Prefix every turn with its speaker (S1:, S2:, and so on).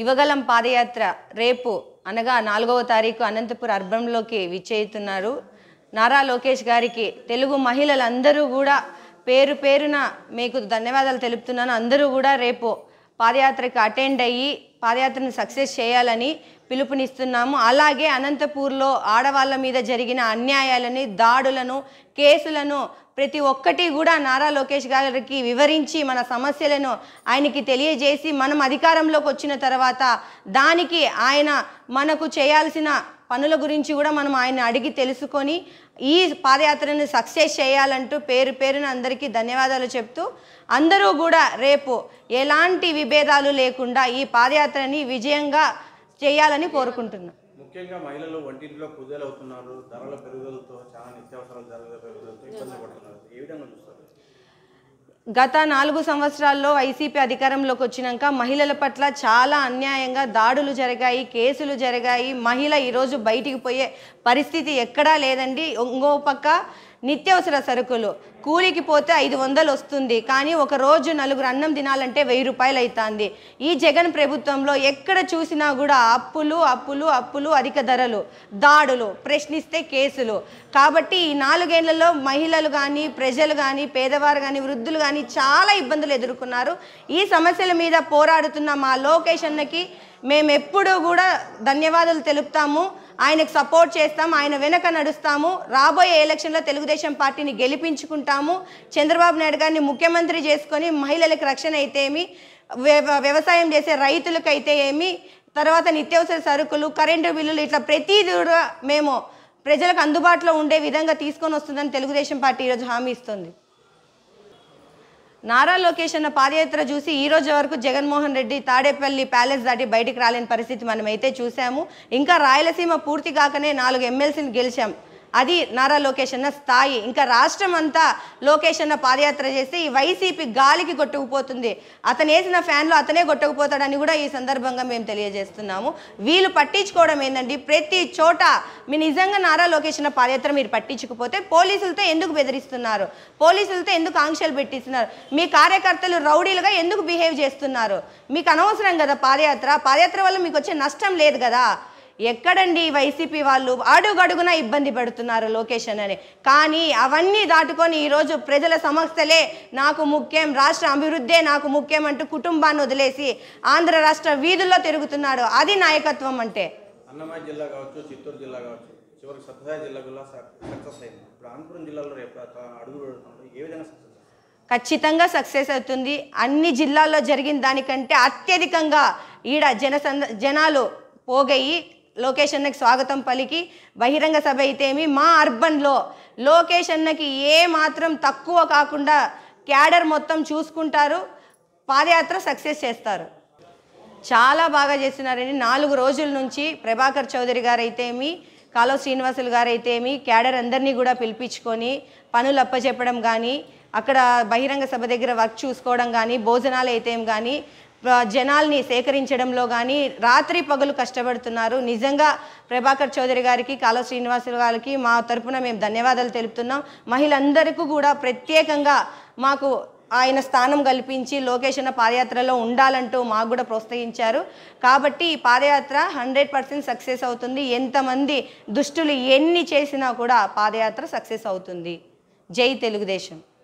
S1: యువగలం పాదయాత్ర రేపు అనగా నాలుగవ తారీఖు అనంతపురం అర్బంలోకి విచ్చేయుతున్నారు నారా లోకేష్ గారికి తెలుగు మహిళలందరూ కూడా పేరు పేరున మీకు ధన్యవాదాలు తెలుపుతున్నాను అందరూ కూడా రేపు పాదయాత్రకు అటెండ్ అయ్యి పాదయాత్రను సక్సెస్ చేయాలని పిలుపునిస్తున్నాము అలాగే అనంతపూర్లో ఆడవాళ్ళ మీద జరిగిన అన్యాయాలని దాడులను కేసులను ప్రతి ఒక్కటి కూడా నారా లోకేష్ గారికి వివరించి మన సమస్యలను ఆయనకి తెలియజేసి మనం అధికారంలోకి వచ్చిన తర్వాత దానికి ఆయన మనకు చేయాల్సిన పనుల గురించి కూడా మనం ఆయన అడిగి తెలుసుకొని ఈ పాదయాత్రను సక్సెస్ చేయాలంటూ పేరు పేరున అందరికీ ధన్యవాదాలు చెప్తూ అందరూ కూడా రేపు ఎలాంటి విభేదాలు లేకుండా ఈ పాదయాత్రని విజయంగా చేయాలని కోరుకుంటున్నా ముఖ్యంగా మహిళలు వంటింట్లో ధరల పెరుగుదలతో చాలా గత నాలుగు సంవత్సరాల్లో వైసీపీ అధికారంలోకి వచ్చినాక మహిళల పట్ల చాలా అన్యాయంగా దాడులు జరిగాయి కేసులు జరిగాయి మహిళ ఈరోజు బయటికి పోయే పరిస్థితి ఎక్కడా లేదండి ఇంకో పక్క నిత్యవసర సరుకులు కూలికి పోతే ఐదు వందలు వస్తుంది కానీ ఒక రోజు నలుగురు అన్నం తినాలంటే వెయ్యి రూపాయలు అవుతుంది ఈ జగన్ ప్రభుత్వంలో ఎక్కడ చూసినా కూడా అప్పులు అప్పులు అప్పులు అధిక ధరలు దాడులు ప్రశ్నిస్తే కేసులు కాబట్టి ఈ నాలుగేళ్లలో మహిళలు కానీ ప్రజలు కానీ పేదవారు కానీ వృద్ధులు కానీ చాలా ఇబ్బందులు ఎదుర్కొన్నారు ఈ సమస్యల మీద పోరాడుతున్న మా లోకేషన్కి మేము ఎప్పుడూ కూడా ధన్యవాదాలు తెలుపుతాము ఆయనకు సపోర్ట్ చేస్తాం ఆయన వెనక నడుస్తాము రాబోయే ఎలక్షన్లో తెలుగుదేశం పార్టీని గెలిపించుకుంటాము చంద్రబాబు నాయుడు గారిని ముఖ్యమంత్రి చేసుకొని మహిళలకు రక్షణ అయితే ఏమి వ్యవసాయం చేసే రైతులకైతే ఏమి తర్వాత నిత్యావసర సరుకులు కరెంటు బిల్లులు ఇట్లా ప్రతిదీ మేము ప్రజలకు అందుబాటులో ఉండే విధంగా తీసుకొని వస్తుందని తెలుగుదేశం పార్టీ ఈరోజు హామీ ఇస్తుంది నారా లోకేష్ అన్న పాదయాత్ర చూసి ఈ రోజు వరకు జగన్మోహన్ రెడ్డి తాడేపల్లి ప్యాలెస్ దాటి బయటికి రాలేని పరిస్థితి మనమైతే చూసాము ఇంకా రాయలసీమ పూర్తి కాకనే నాలుగు ఎమ్మెల్సీని గెలిచాం అది నారా లోకేషన్న స్థాయి ఇంకా రాష్ట్రం అంతా లోకేషన్న పాదయాత్ర చేసి వైసీపీ గాలికి కొట్టుకుపోతుంది అతను వేసిన ఫ్యాన్లో అతనే కొట్టుకుపోతాడని కూడా ఈ సందర్భంగా మేము తెలియజేస్తున్నాము వీళ్ళు పట్టించుకోవడం ఏంటండి ప్రతి చోట మీ నిజంగా నారా లోకేషన్న పాదయాత్ర మీరు పట్టించుకుపోతే పోలీసులతో ఎందుకు బెదిరిస్తున్నారు పోలీసులతో ఎందుకు ఆంక్షలు పెట్టిస్తున్నారు మీ కార్యకర్తలు రౌడీలుగా ఎందుకు బిహేవ్ చేస్తున్నారు మీకు అనవసరం కదా పాదయాత్ర పాదయాత్ర వల్ల మీకు వచ్చే నష్టం లేదు కదా ఎక్కడండి వైసీపీ వాళ్ళు అడుగడుగున ఇబ్బంది పెడుతున్నారు లొకేషన్ అని కానీ అవన్నీ దాటుకొని ఈరోజు ప్రజల సమస్యలే నాకు ముఖ్యం రాష్ట్ర అభివృద్ధే నాకు ముఖ్యం అంటూ కుటుంబాన్ని వదిలేసి ఆంధ్ర రాష్ట్ర వీధుల్లో తిరుగుతున్నాడు అది నాయకత్వం అంటే అన్నమయ్య జిల్లా కావచ్చు చిత్తూరు జిల్లా కావచ్చు చివరికి సత్యసాయి జిల్లా అనంతపురం జిల్లాలో ఖచ్చితంగా సక్సెస్ అవుతుంది అన్ని జిల్లాల్లో జరిగిన దానికంటే అత్యధికంగా ఈడ జనసంద జనాలు పోగయి లోకేష్ అన్నకి స్వాగతం పలికి బహిరంగ సభ అయితేమి మా అర్బన్లో లోకేష్ అన్నకి ఏ మాత్రం తక్కువ కాకుండా క్యాడర్ మొత్తం చూసుకుంటారు పాదయాత్ర సక్సెస్ చేస్తారు చాలా బాగా చేస్తున్నారని నాలుగు రోజుల నుంచి ప్రభాకర్ చౌదరి గారు అయితేమి కాలువ శ్రీనివాసులు గారు అయితేమి క్యాడర్ అందరినీ కూడా పిలిపించుకొని పనులు అప్పచెప్పడం కానీ అక్కడ బహిరంగ సభ దగ్గర వర్క్ చూసుకోవడం కానీ భోజనాలు అయితేం కానీ జనాల్ని సేకరించడంలో కానీ రాత్రి పగలు కష్టపడుతున్నారు నిజంగా ప్రభాకర్ చౌదరి గారికి కాల శ్రీనివాసులు గారికి మా తరపున మేము ధన్యవాదాలు తెలుపుతున్నాం మహిళందరికీ కూడా ప్రత్యేకంగా మాకు ఆయన స్థానం కల్పించి లోకేషన్ పాదయాత్రలో ఉండాలంటూ మాకు కూడా ప్రోత్సహించారు కాబట్టి ఈ పాదయాత్ర హండ్రెడ్ పర్సెంట్ సక్సెస్ అవుతుంది ఎంతమంది దుష్టులు ఎన్ని చేసినా కూడా పాదయాత్ర సక్సెస్ అవుతుంది జై తెలుగుదేశం